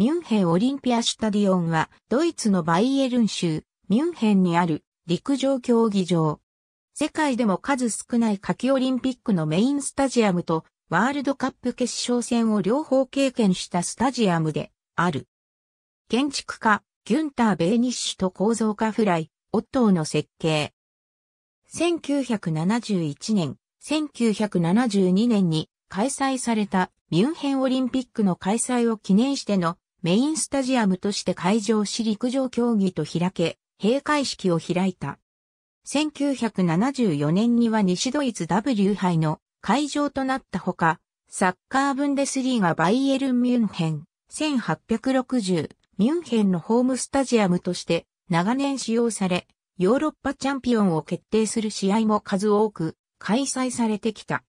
ミュンヘンオリンピアスタディオンは、ドイツのバイエルン州、ミュンヘンにある陸上競技場。世界でも数少ない夏季オリンピックのメインスタジアムと、ワールドカップ決勝戦を両方経験したスタジアムである。建築家、ギュンター・ベーニッシュと構造家フライ、オットーの設計。1971年、1972年に開催されたミュンヘンオリンピックの開催を記念してのメインスタジアムとして会場し陸上競技と開け、閉会式を開いた。1974年には西ドイツ W 杯の会場となったほか、サッカーブンデスリーがバイエルン・ミュンヘン、1860、ミュンヘンのホームスタジアムとして長年使用され、ヨーロッパチャンピオンを決定する試合も数多く開催されてきた。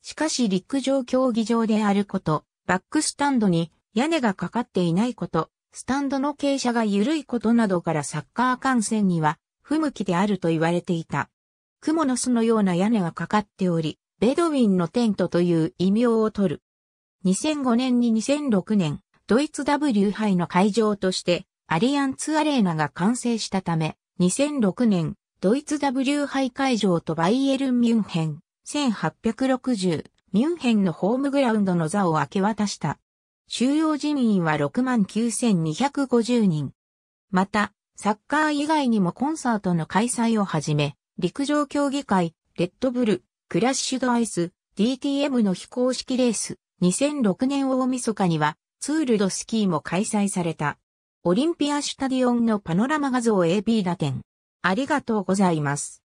しかし陸上競技場であること、バックスタンドに屋根がかかっていないこと、スタンドの傾斜が緩いことなどからサッカー観戦には不向きであると言われていた。クモの巣のような屋根がかかっており、ベドウィンのテントという異名を取る。2005年に2006年、ドイツ W 杯の会場としてアリアンツアレーナが完成したため、2006年、ドイツ W 杯会場とバイエルン・ミュンヘン、1860、ミュンヘンのホームグラウンドの座を明け渡した。収容人員は69,250人。また、サッカー以外にもコンサートの開催をはじめ、陸上競技会、レッドブル、クラッシュドアイス、DTM の非公式レース、2006年大晦日には、ツールドスキーも開催された。オリンピアシュタディオンのパノラマ画像 AB 打点。ありがとうございます。